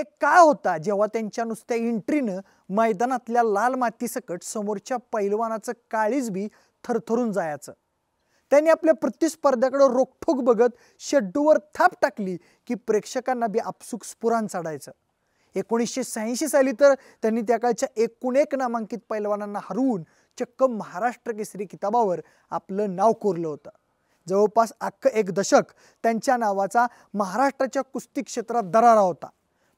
एक काळ होता जेव्हा त्यांच्या नुसत्या एंट्रीनं मैदानातल्या लाल मातीसकट समोरच्या पैलवानाचं काळीज बी थरथरून जायचं त्यांनी आपल्या प्रतिस्पर्ध्याकडं रोखोक बघत शेड्डूवर थाप टाकली की प्रेक्षकांना बी आपसुक स्फुरान चढायचं एकोणीसशे शहाऐंशी साली तर त्यांनी त्या काळच्या एकूण एक नामांकित पैलवानांना हरवून चक्क महाराष्ट्र केसरी किताबावर आपलं नाव कोरलं होतं जवळपास अख्खं एक दशक त्यांच्या नावाचा महाराष्ट्राच्या कुस्ती क्षेत्रात दरारा होता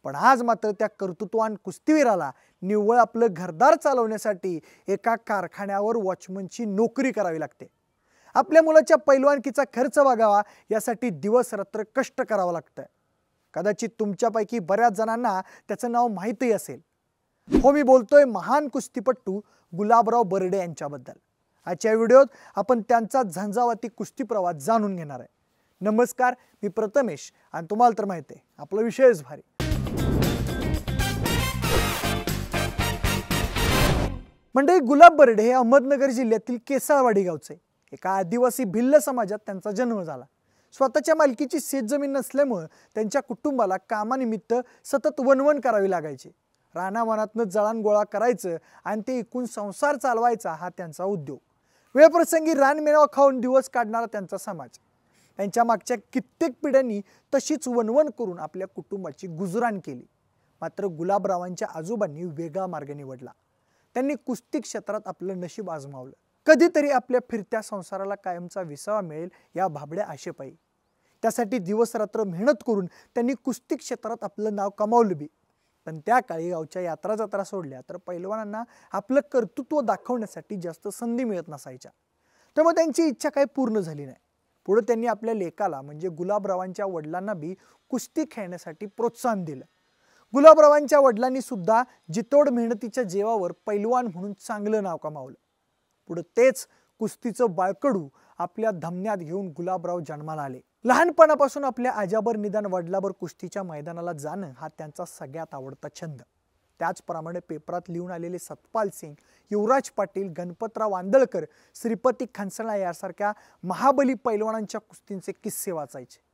पण आज मात्र त्या कर्तृत्वान कुस्तीवीराला निव्वळ आपलं घरदार चालवण्यासाठी एका कारखान्यावर वॉचमनची नोकरी करावी लागते आपल्या मुलाच्या पैलवानकीचा खर्च वागावा यासाठी दिवस रात्र कष्ट करावं लागतं कदाचित तुमच्यापैकी बऱ्याच जणांना त्याचं नाव माहीतही असेल हो मी बोलतोय महान कुस्तीपट्टू गुलाबराव बर्डे यांच्याबद्दल आजच्या व्हिडिओत आपण त्यांचा झंझावाती कुस्ती प्रवास जाणून घेणार आहे नमस्कार मी प्रथमेश आणि तुम्हाला तर माहिती आहे आपला विषयच भारी मंडळी गुलाब बर्डे हे अहमदनगर जिल्ह्यातील केसाळवाडी गावचे एका आदिवासी भिल्ल समाजात त्यांचा जन्म झाला स्वतःच्या मालकीची शेतजमीन नसल्यामुळं त्यांच्या कुटुंबाला कामानिमित्त सतत वणवण करावी लागायची रानावनातनं जळान गोळा करायचं आणि ते एकूण संसार चालवायचा हा त्यांचा उद्योग वेळप्रसंगी रानमेवा खाऊन दिवस काढणारा त्यांचा समाज त्यांच्या मागच्या कित्येक पिढ्यांनी तशीच वणवण करून आपल्या कुटुंबाची गुजराण केली मात्र गुलाबरावांच्या आजोबांनी वेगळा मार्ग निवडला त्यांनी कुस्ती क्षेत्रात आपलं नशीब आजमावलं कधीतरी आपल्या फिरत्या संसाराला कायमचा विसावा मिळेल या भाबड्या आशेपायी त्यासाठी दिवसरात्र मेहनत करून त्यांनी कुस्ती क्षेत्रात आपलं नाव कमावलं बी पण त्या काळी गावच्या यात्रा जत्रा सोडल्या तर पैलवानांना आपलं कर्तृत्व दाखवण्यासाठी जास्त संधी मिळत नसायच्या त्यामुळे त्यांची इच्छा काही पूर्ण झाली नाही पुढे त्यांनी आपल्या लेकाला म्हणजे गुलाबरावांच्या वडिलांना बी कुस्ती खेळण्यासाठी प्रोत्साहन दिलं गुलाबरावांच्या वडिलांनी सुद्धा जितोड मेहनतीच्या जेवावर पैलवान म्हणून चांगलं नाव कमावलं पुढं तेच कुस्तीचं बाळकडू आपल्या धमन्यात घेऊन गुलाबराव जन्माला आले लहानपणापासून आपल्या आजाबर निदान वडलाबर कुस्तीच्या मैदानाला जाणं हा त्यांचा सगळ्यात आवडता छंद त्याचप्रमाणे पेपरात लिहून आलेले सतपाल सिंग युवराज पाटील गणपतराव आंदळकर श्रीपती खनसणा यासारख्या महाबली पैलवानांच्या कुस्तींचे किस्से वाचायचे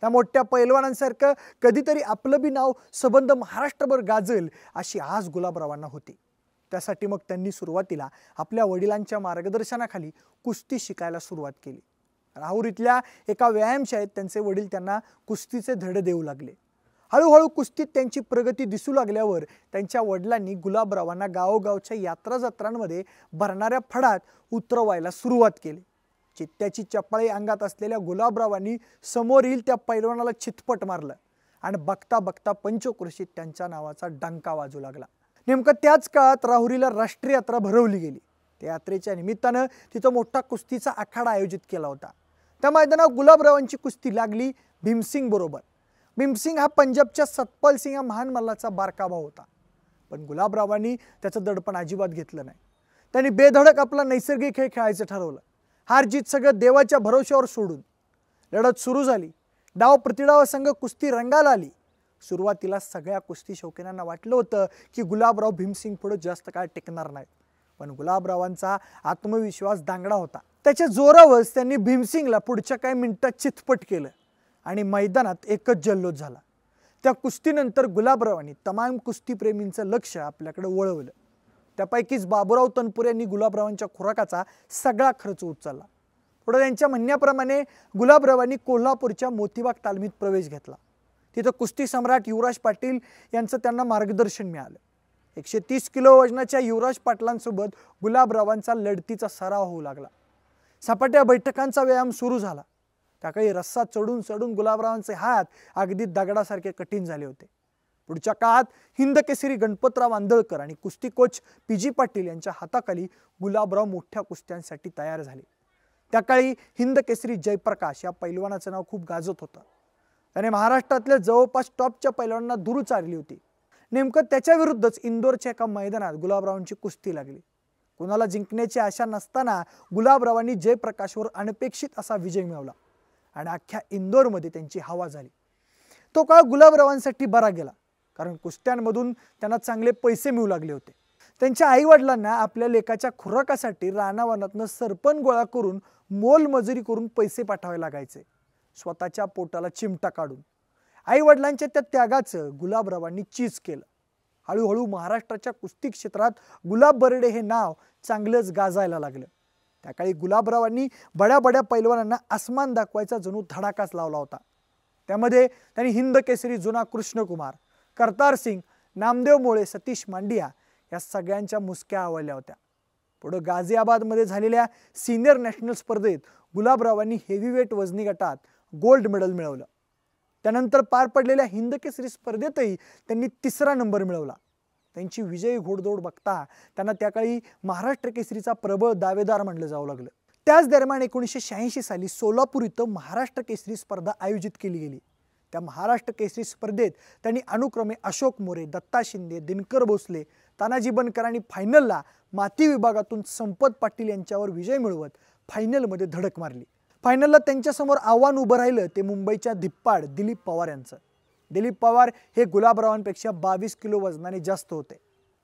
त्या मोठ्या पैलवानांसारखं कधीतरी आपलं बी नाव सबंध महाराष्ट्रभर गाजेल अशी आस गुलाबरावांना होती त्यासाठी मग त्यांनी सुरुवातीला आपल्या वडिलांच्या मार्गदर्शनाखाली कुस्ती शिकायला सुरुवात केली इथल्या एका व्यायामशाळेत त्यांचे वडील त्यांना कुस्तीचे धडे देऊ लागले हळूहळू कुस्तीत त्यांची प्रगती दिसू लागल्यावर त्यांच्या वडिलांनी गुलाबरावांना गावोगावच्या यात्रा जत्रांमध्ये भरणाऱ्या फडात उतरवायला सुरुवात केली चित्त्याची चपळी अंगात असलेल्या गुलाबरावांनी समोरील त्या पैलवानाला छितपट मारलं आणि बघता बघता पंचकृषीत त्यांच्या नावाचा डंका वाजू लागला नेमकं त्याच काळात राहुरीला राष्ट्रीय यात्रा भरवली गेली त्या यात्रेच्या निमित्तानं तिथं मोठा कुस्तीचा आखाडा आयोजित केला होता त्या मैदानावर गुलाबरावांची कुस्ती लागली भीमसिंग बरोबर भीमसिंग हा पंजाबच्या सतपाल सिंग या महान मल्लाचा बारका होता पण गुलाबरावांनी त्याचं दडपण अजिबात घेतलं नाही त्यांनी बेधडक आपला नैसर्गिक खेळ खेळायचं ठरवलं हार जीत सगळं देवाच्या भरोश्यावर सोडून लढत सुरू झाली डाव प्रतिडाव संघ कुस्ती रंगाला आली सुरुवातीला सगळ्या कुस्ती शौकिनांना वाटलं होतं की गुलाबराव भीमसिंग पुढे जास्त काळ टिकणार नाहीत पण गुलाबरावांचा आत्मविश्वास दांगडा होता त्याच्या जोरावरच त्यांनी भीमसिंगला पुढच्या काही मिनिटात चितपट केलं आणि मैदानात एकच जल्लोष झाला त्या कुस्तीनंतर गुलाबरावांनी तमाम कुस्तीप्रेमींचं लक्ष आपल्याकडे वळवलं त्यापैकीच बाबुराव तनपुरे यांनी गुलाबरावांच्या खुराकाचा सगळा खर्च उचलला पुढे त्यांच्या म्हणण्याप्रमाणे गुलाबरावांनी कोल्हापूरच्या मोतीबाग तालमीत प्रवेश घेतला तिथं कुस्ती सम्राट युवराज पाटील यांचं त्यांना मार्गदर्शन मिळालं एकशे तीस किलो वजनाच्या युवराज पाटलांसोबत गुलाबरावांचा लढतीचा सराव होऊ लागला सपाट्या बैठकांचा व्यायाम सुरू झाला त्याकाळी रस्सा चढून चढून गुलाबरावांचे हात अगदी दगडासारखे कठीण झाले होते पुढच्या काळात हिंदकेसरी गणपतराव आंधळकर आणि कुस्ती कोच पी जी पाटील यांच्या हाताखाली गुलाबराव मोठ्या कुस्त्यांसाठी तयार झाले त्या काळी हिंदकेसरी जयप्रकाश या पैलवानाचं नाव खूप गाजत होतं त्याने महाराष्ट्रातल्या जवळपास टॉपच्या पैलवानांना दूर चारली होती नेमकं त्याच्याविरुद्धच इंदोरच्या एका मैदानात गुलाबरावांची कुस्ती लागली कुणाला जिंकण्याची आशा नसताना गुलाबरावांनी जयप्रकाशवर अनपेक्षित असा विजय मिळवला आणि अख्ख्या इंदोरमध्ये त्यांची हवा झाली तो काळ गुलाबरावांसाठी बरा गेला कारण कुस्त्यांमधून त्यांना चांगले पैसे मिळू लागले होते त्यांच्या आईवडिलांना आपल्या लेखाच्या खुराकासाठी रानावनातनं सरपण गोळा करून मोलमजुरी करून पैसे पाठवावे लागायचे स्वतःच्या पोटाला चिमटा काढून आईवडिलांच्या त्या त्यागाचं गुलाबरावांनी चीज केलं हळूहळू महाराष्ट्राच्या कुस्ती क्षेत्रात गुलाब बर्डे हे नाव चांगलंच गाजायला लागलं त्या काळी गुलाबरावांनी बड्या बड्या पैलवानांना आसमान दाखवायचा जणू धडाकाच लावला होता त्यामध्ये त्यांनी हिंद केसरी जुना कृष्णकुमार करतार सिंग नामदेव मोळे सतीश मांडिया या सगळ्यांच्या मुसक्या आवडल्या होत्या पुढं गाझियाबादमध्ये झालेल्या सिनियर नॅशनल स्पर्धेत गुलाबरावांनी हेवीवेट वजनी गटात गोल्ड मेडल मिळवलं त्यानंतर पार पडलेल्या हिंद केसरी स्पर्धेतही त्यांनी तिसरा नंबर मिळवला त्यांची विजयी घोडदौड बघता त्यांना त्याकाळी महाराष्ट्र केसरीचा प्रबळ दावेदार मानलं जाऊ लागलं त्याच दरम्यान एकोणीसशे शहाऐंशी साली सोलापूर इथं महाराष्ट्र केसरी स्पर्धा आयोजित केली गेली त्या महाराष्ट्र केसरी स्पर्धेत त्यांनी अनुक्रमे अशोक मोरे दत्ता शिंदे दिनकर भोसले तानाजी बनकर आणि फायनलला माती विभागातून संपत पाटील यांच्यावर विजय मिळवत फायनलमध्ये धडक मारली फायनलला त्यांच्यासमोर आव्हान उभं राहिलं ते मुंबईच्या धिप्पाड दिलीप पवार यांचं दिलीप पवार हे गुलाबरावांपेक्षा बावीस किलो वजनाने जास्त होते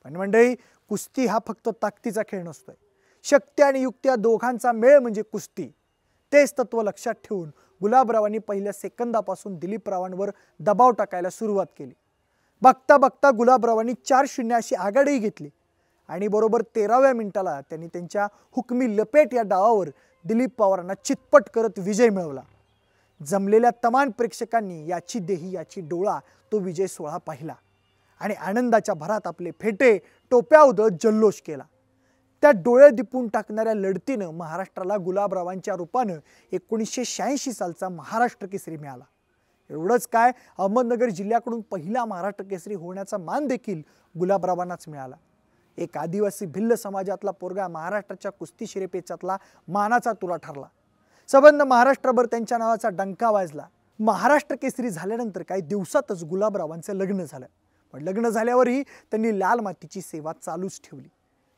पण मंडळी कुस्ती हा फक्त ताकदीचा खेळ नसतोय शक्ती आणि युक्त्या दोघांचा मेळ म्हणजे कुस्ती तेच तत्व लक्षात ठेवून गुलाबरावांनी पहिल्या सेकंदापासून दिलीपरावांवर दबाव टाकायला सुरुवात केली बघता बघता गुलाबरावांनी चार शून्य अशी आघाडी घेतली आणि बरोबर तेराव्या मिनिटाला त्यांनी त्यांच्या हुकमी लपेट या डावावर दिलीप पवारांना चितपट करत विजय मिळवला जमलेल्या तमान प्रेक्षकांनी याची देही याची डोळा तो विजय सोहळा पाहिला आणि आनंदाच्या भरात आपले फेटे टोप्या उदळत जल्लोष केला त्या डोळे दिपून टाकणाऱ्या लढतीनं महाराष्ट्राला गुलाबरावांच्या रूपानं एकोणीसशे शहाऐंशी सालचा महाराष्ट्र केसरी मिळाला एवढंच काय अहमदनगर जिल्ह्याकडून पहिला महाराष्ट्र केसरी होण्याचा मान देखील गुलाबरावांनाच मिळाला एक आदिवासी भिल्ल समाजातला पोरगा महाराष्ट्राच्या कुस्ती शिरेपेचातला मानाचा तुरा ठरला सबंध महाराष्ट्रभर त्यांच्या नावाचा डंका वाजला महाराष्ट्र केसरी झाल्यानंतर काही दिवसातच गुलाबरावांचं लग्न झालं पण लग्न झाल्यावरही त्यांनी लाल मातीची सेवा चालूच ठेवली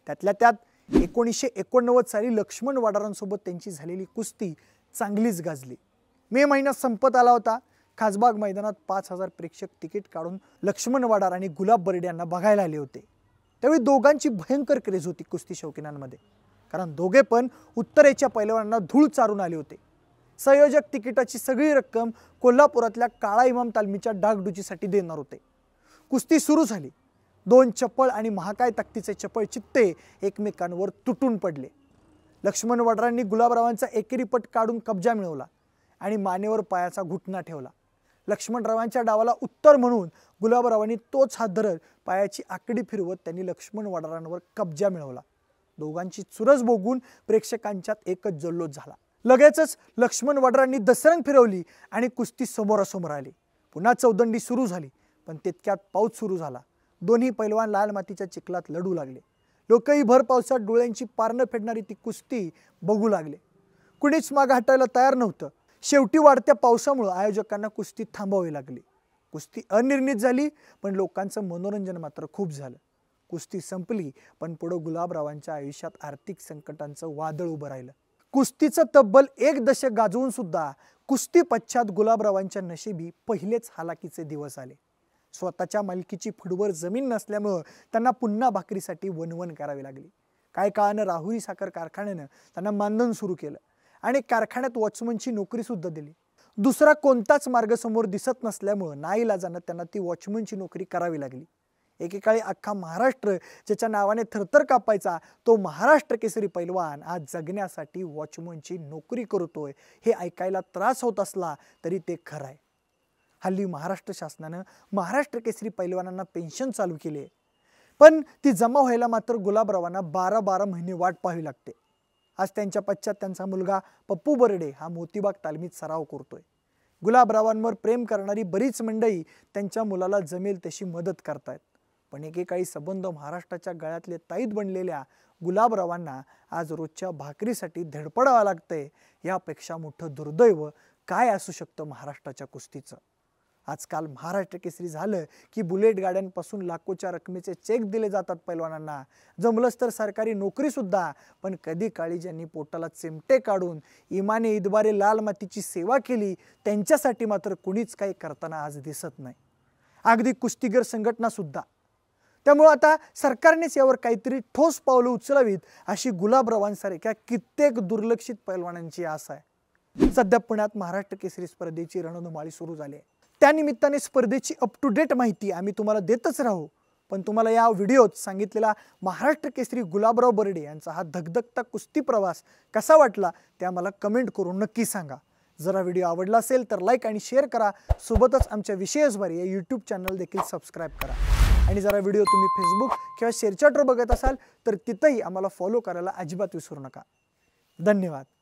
त्यातल्या त्यात एकोणीसशे एकोणनव्वद साली लक्ष्मण वाडारांसोबत त्यांची झालेली कुस्ती चांगलीच गाजली मे महिन्यात संपत आला होता खासबाग मैदानात पाच हजार प्रेक्षक तिकीट काढून लक्ष्मण वाडार आणि गुलाब बर्डे यांना बघायला आले होते त्यावेळी दोघांची भयंकर क्रेज होती कुस्ती शौकीनांमध्ये कारण दोघे पण उत्तरेच्या पैलवानांना धूळ चारून आले होते संयोजक तिकिटाची सगळी रक्कम कोल्हापुरातल्या काळा इमाम तालमीच्या डागडुजीसाठी देणार होते कुस्ती सुरू झाली दोन चपळ आणि महाकाय तक्तीचे चपळ चित्ते एकमेकांवर तुटून पडले लक्ष्मण वडरांनी गुलाबरावांचा एकेरीपट पट काढून कब्जा मिळवला आणि मानेवर पायाचा घुटणा ठेवला लक्ष्मणरावांच्या डावाला उत्तर म्हणून गुलाबरावांनी तोच हात धरत पायाची आकडी फिरवत त्यांनी लक्ष्मण वडारांवर कब्जा मिळवला दोघांची चुरस बोगून प्रेक्षकांच्यात एकच जल्लोष झाला लगेचच लक्ष्मण वडरांनी दसरंग फिरवली आणि कुस्ती समोरासमोर आली पुन्हा चौदंडी सुरू झाली पण तितक्यात पाऊस सुरू झाला दोन्ही पैलवान लाल मातीच्या चिखलात लढू लागले लोकही भर पावसात डोळ्यांची पारणं फेडणारी ती कुस्ती बघू लागले कुणीच माग हटायला तयार नव्हतं शेवटी वाढत्या पावसामुळं आयोजकांना कुस्ती थांबावी लागली कुस्ती अनिर्णित झाली पण लोकांचं मनोरंजन मात्र खूप झालं कुस्ती संपली पण पुढं गुलाबरावांच्या आयुष्यात आर्थिक संकटांचं वादळ उभं राहिलं कुस्तीचं तब्बल एक दशक गाजवून सुद्धा कुस्ती पश्चात गुलाबरावांच्या नशिबी पहिलेच हालाकीचे दिवस आले स्वतःच्या मालकीची फुडवर जमीन नसल्यामुळं त्यांना पुन्हा भाकरीसाठी वनवन करावी लागली काय काळानं राहुरी साखर कारखान्यानं त्यांना मानधन सुरू केलं आणि कारखान्यात वॉचमनची नोकरीसुद्धा दिली दुसरा कोणताच मार्ग समोर दिसत नसल्यामुळं जाणं त्यांना ती वॉचमनची नोकरी करावी लागली एकेकाळी अख्खा महाराष्ट्र ज्याच्या नावाने थरथर कापायचा तो महाराष्ट्र केसरी पैलवान आज जगण्यासाठी वॉचमनची नोकरी करतोय हे ऐकायला त्रास होत असला तरी ते खरं आहे हल्ली महाराष्ट्र शासनानं महाराष्ट्र केसरी पैलवानांना पेन्शन चालू केली आहे पण ती जमा व्हायला मात्र गुलाबरावांना बारा बारा महिने वाट पाहावी लागते आज त्यांच्या पश्चात त्यांचा मुलगा पप्पू बर्डे हा मोतीबाग तालमीत सराव करतोय गुलाबरावांवर प्रेम करणारी बरीच मंडळी त्यांच्या मुलाला जमेल तशी मदत करतायत पण एकेकाळी संबंध महाराष्ट्राच्या गळ्यातले ताईत बनलेल्या गुलाबरावांना आज रोजच्या भाकरीसाठी धडपडावं लागतंय यापेक्षा मोठं दुर्दैव काय असू शकतं महाराष्ट्राच्या कुस्तीचं आजकाल महाराष्ट्र केसरी झालं की बुलेट गाड्यांपासून लाखोच्या रकमेचे चेक दिले जातात पैलवानांना जमलंच तर सरकारी सुद्धा पण कधी काळी ज्यांनी पोटाला चिमटे काढून इमाने इदबारे लाल मातीची सेवा केली त्यांच्यासाठी मात्र कुणीच काही करताना आज दिसत नाही अगदी कुस्तीगर संघटना सुद्धा त्यामुळं आता सरकारनेच यावर काहीतरी ठोस पावलं उचलावीत अशी गुलाबरावांसारख्या कित्येक दुर्लक्षित पैलवानांची आस आहे सध्या पुण्यात महाराष्ट्र केसरी स्पर्धेची रणधुमाळी सुरू झाली आहे त्यानिमित्ताने स्पर्धेची अप टू डेट माहिती आम्ही तुम्हाला देतच राहू पण तुम्हाला या व्हिडिओत सांगितलेला महाराष्ट्र केसरी गुलाबराव बर्डे यांचा हा धगधगता कुस्ती प्रवास कसा वाटला ते आम्हाला कमेंट करून नक्की सांगा जरा व्हिडिओ आवडला असेल तर लाईक आणि शेअर करा सोबतच आमच्या विशेषभर या यूट्यूब चॅनल देखील सबस्क्राईब करा आणि जरा व्हिडिओ तुम्ही फेसबुक किंवा शेअरचॅटवर बघत असाल तर तिथंही आम्हाला फॉलो करायला अजिबात विसरू नका धन्यवाद